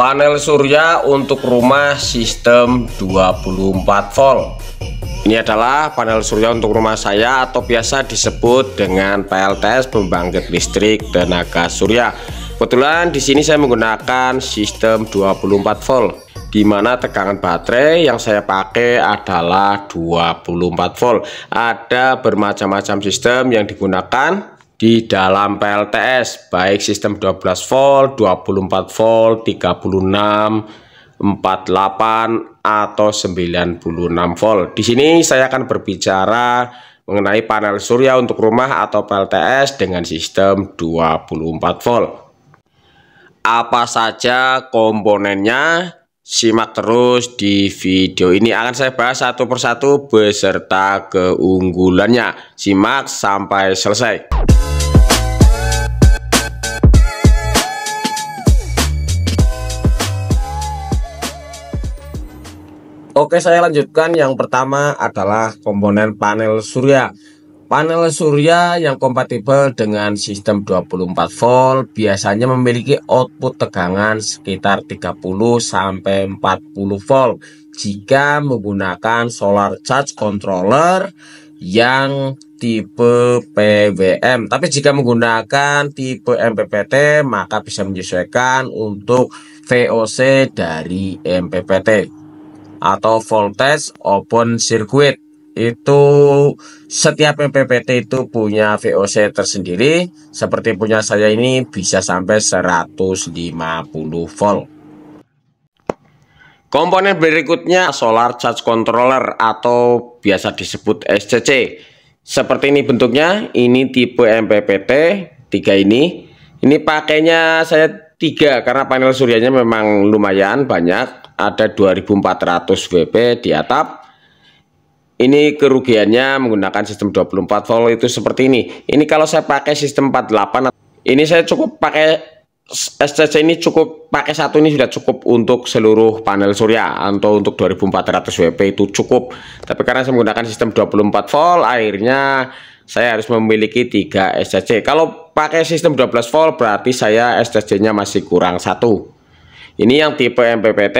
panel surya untuk rumah sistem 24 volt ini adalah panel surya untuk rumah saya atau biasa disebut dengan PLTS pembangkit listrik tenaga surya kebetulan di sini saya menggunakan sistem 24 volt di mana tegangan baterai yang saya pakai adalah 24 volt ada bermacam-macam sistem yang digunakan di dalam PLTS baik sistem 12 volt, 24 volt, 36, 48 atau 96 volt. Di sini saya akan berbicara mengenai panel surya untuk rumah atau PLTS dengan sistem 24 volt. Apa saja komponennya? Simak terus di video ini akan saya bahas satu persatu beserta keunggulannya. Simak sampai selesai. Oke, saya lanjutkan. Yang pertama adalah komponen panel surya. Panel surya yang kompatibel dengan sistem 24 volt biasanya memiliki output tegangan sekitar 30 sampai 40 volt jika menggunakan solar charge controller yang tipe PWM. Tapi jika menggunakan tipe MPPT maka bisa menyesuaikan untuk VOC dari MPPT atau voltage open circuit itu setiap MPPT itu punya VOC tersendiri seperti punya saya ini bisa sampai 150 volt komponen berikutnya solar charge controller atau biasa disebut SCC seperti ini bentuknya ini tipe MPPT tiga ini ini pakainya saya tiga karena panel suryanya memang lumayan banyak ada 2400 WP di atap ini kerugiannya menggunakan sistem 24 volt itu seperti ini ini kalau saya pakai sistem 48 ini saya cukup pakai SCC ini cukup pakai satu ini sudah cukup untuk seluruh panel surya atau untuk 2400 WP itu cukup tapi karena saya menggunakan sistem 24 volt akhirnya saya harus memiliki 3 SCC kalau pakai sistem 12 volt berarti saya SCC nya masih kurang satu ini yang tipe MPPT,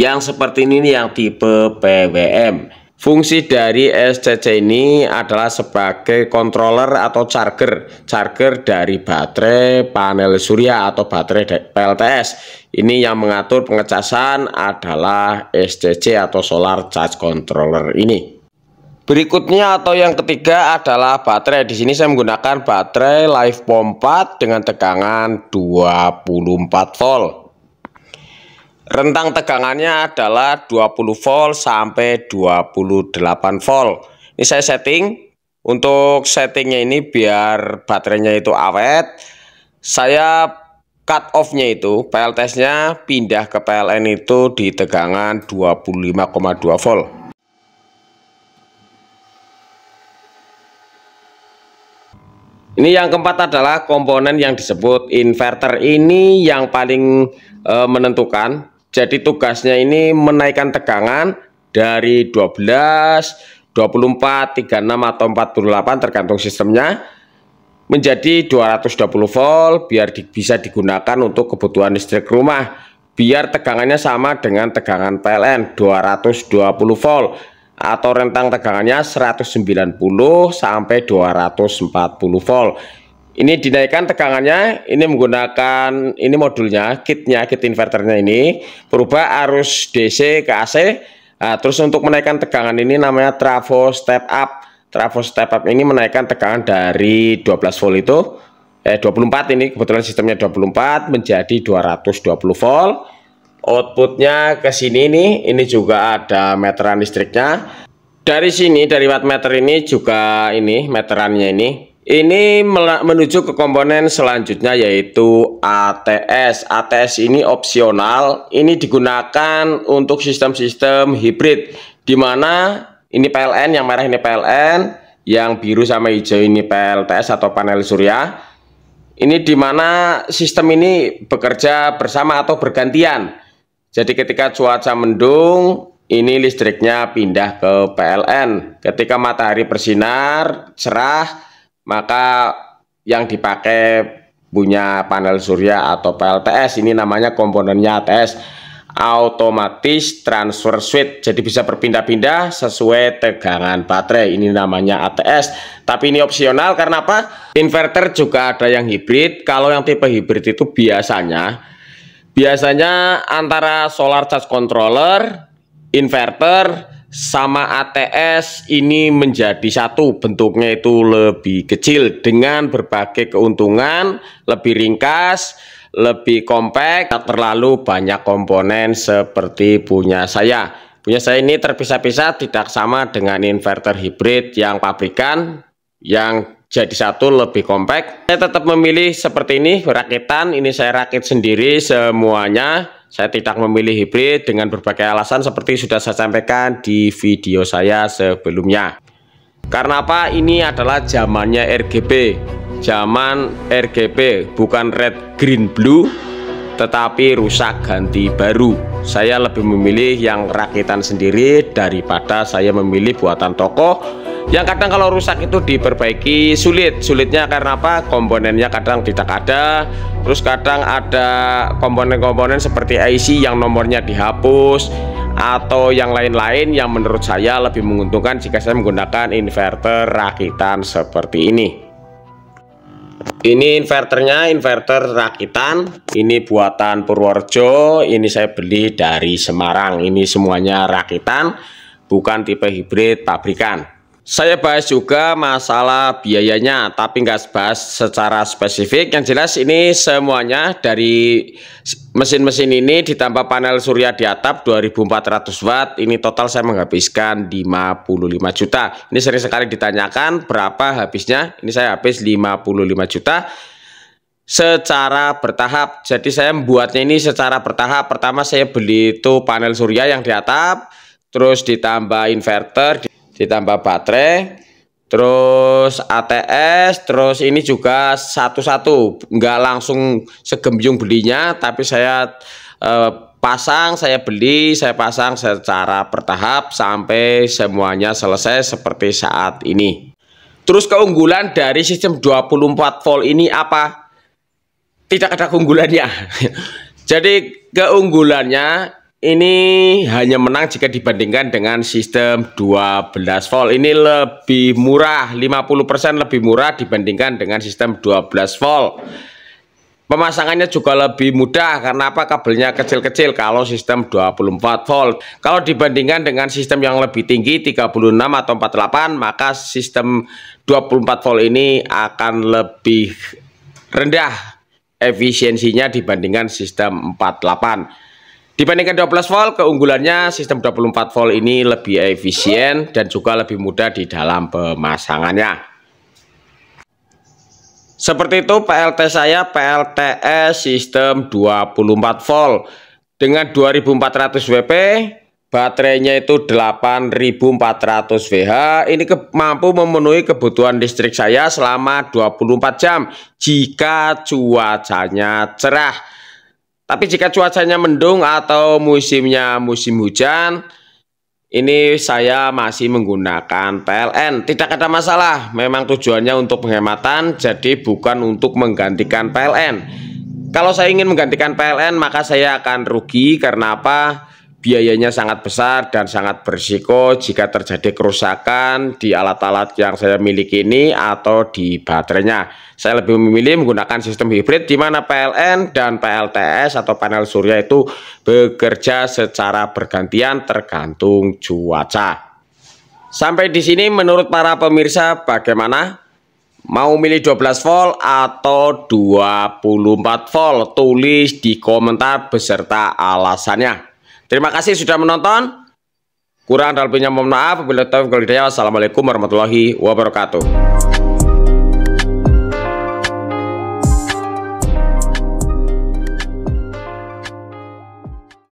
yang seperti ini yang tipe PWM. Fungsi dari SCC ini adalah sebagai controller atau charger, charger dari baterai panel surya atau baterai PLTS. Ini yang mengatur pengecasan adalah SCC atau solar charge controller ini. Berikutnya atau yang ketiga adalah baterai. Di sini saya menggunakan baterai live pompa dengan tegangan 24 volt. Rentang tegangannya adalah 20 volt sampai 28 volt. Ini saya setting. Untuk settingnya ini biar baterainya itu awet. Saya cut off-nya itu, PLTS-nya pindah ke PLN itu di tegangan 25,2 volt. Ini yang keempat adalah komponen yang disebut inverter ini yang paling e, menentukan jadi tugasnya ini menaikkan tegangan dari 12, 24, 36 atau 48 tergantung sistemnya menjadi 220 volt biar di, bisa digunakan untuk kebutuhan listrik rumah biar tegangannya sama dengan tegangan PLN 220 volt atau rentang tegangannya 190 sampai 240 volt ini dinaikkan tegangannya ini menggunakan ini modulnya kitnya kit inverternya ini berubah arus DC ke AC nah, terus untuk menaikkan tegangan ini namanya trafo step up trafo step up ini menaikkan tegangan dari 12 volt itu eh 24 ini kebetulan sistemnya 24 menjadi 220 volt outputnya ke sini nih ini juga ada meteran listriknya dari sini dari watt meter ini juga ini meterannya ini ini menuju ke komponen selanjutnya yaitu ATS. ATS ini opsional, ini digunakan untuk sistem-sistem hibrid di mana ini PLN yang merah ini PLN, yang biru sama hijau ini PLTS atau panel surya. Ini di mana sistem ini bekerja bersama atau bergantian. Jadi ketika cuaca mendung, ini listriknya pindah ke PLN. Ketika matahari bersinar cerah, maka yang dipakai punya panel surya atau PLTS ini namanya komponennya ATS otomatis transfer switch jadi bisa berpindah-pindah sesuai tegangan baterai ini namanya ATS tapi ini opsional karena apa inverter juga ada yang hibrid kalau yang tipe hibrid itu biasanya biasanya antara solar charge controller inverter sama ATS ini menjadi satu bentuknya itu lebih kecil dengan berbagai keuntungan lebih ringkas lebih kompak tak terlalu banyak komponen seperti punya saya punya saya ini terpisah-pisah tidak sama dengan inverter hybrid yang pabrikan yang jadi satu lebih kompak. Saya tetap memilih seperti ini, rakitan. Ini saya rakit sendiri semuanya. Saya tidak memilih hibrid dengan berbagai alasan seperti sudah saya sampaikan di video saya sebelumnya. Karena apa? Ini adalah zamannya RGB. Zaman RGB bukan red green blue tetapi rusak ganti baru. Saya lebih memilih yang rakitan sendiri daripada saya memilih buatan toko yang kadang kalau rusak itu diperbaiki sulit sulitnya karena apa komponennya kadang tidak ada terus kadang ada komponen-komponen seperti IC yang nomornya dihapus atau yang lain-lain yang menurut saya lebih menguntungkan jika saya menggunakan inverter rakitan seperti ini ini inverternya inverter rakitan ini buatan Purworejo ini saya beli dari Semarang ini semuanya rakitan bukan tipe hybrid pabrikan saya bahas juga masalah biayanya, tapi nggak bahas secara spesifik. Yang jelas ini semuanya dari mesin-mesin ini ditambah panel surya di atap 2400 watt. Ini total saya menghabiskan 55 juta. Ini sering sekali ditanyakan berapa habisnya. Ini saya habis 55 juta secara bertahap. Jadi saya membuatnya ini secara bertahap. Pertama saya beli itu panel surya yang di atap, terus ditambah inverter ditambah baterai terus ATS terus ini juga satu-satu nggak langsung segembung belinya tapi saya eh, pasang saya beli saya pasang secara bertahap sampai semuanya selesai seperti saat ini terus keunggulan dari sistem 24 volt ini apa tidak ada keunggulannya jadi keunggulannya ini hanya menang jika dibandingkan dengan sistem 12 volt ini lebih murah 50% lebih murah dibandingkan dengan sistem 12 volt pemasangannya juga lebih mudah karena apa kabelnya kecil-kecil kalau sistem 24 volt kalau dibandingkan dengan sistem yang lebih tinggi 36 atau 48 maka sistem 24 volt ini akan lebih rendah efisiensinya dibandingkan sistem 48 Dibandingkan 12 volt, keunggulannya sistem 24 volt ini lebih efisien dan juga lebih mudah di dalam pemasangannya. Seperti itu PLT saya PLTS sistem 24 volt dengan 2400 WP, baterainya itu 8400 VH. Ini ke, mampu memenuhi kebutuhan listrik saya selama 24 jam jika cuacanya cerah. Tapi jika cuacanya mendung atau musimnya musim hujan, ini saya masih menggunakan PLN. Tidak ada masalah, memang tujuannya untuk penghematan, jadi bukan untuk menggantikan PLN. Kalau saya ingin menggantikan PLN, maka saya akan rugi karena apa? biayanya sangat besar dan sangat berisiko jika terjadi kerusakan di alat-alat yang saya miliki ini atau di baterainya. Saya lebih memilih menggunakan sistem hybrid di mana PLN dan PLTS atau panel surya itu bekerja secara bergantian tergantung cuaca. Sampai di sini menurut para pemirsa bagaimana? Mau milih 12 volt atau 24 volt? Tulis di komentar beserta alasannya. Terima kasih sudah menonton. Kurang dan mohon maaf. Bila tahu, Assalamualaikum warahmatullahi wabarakatuh.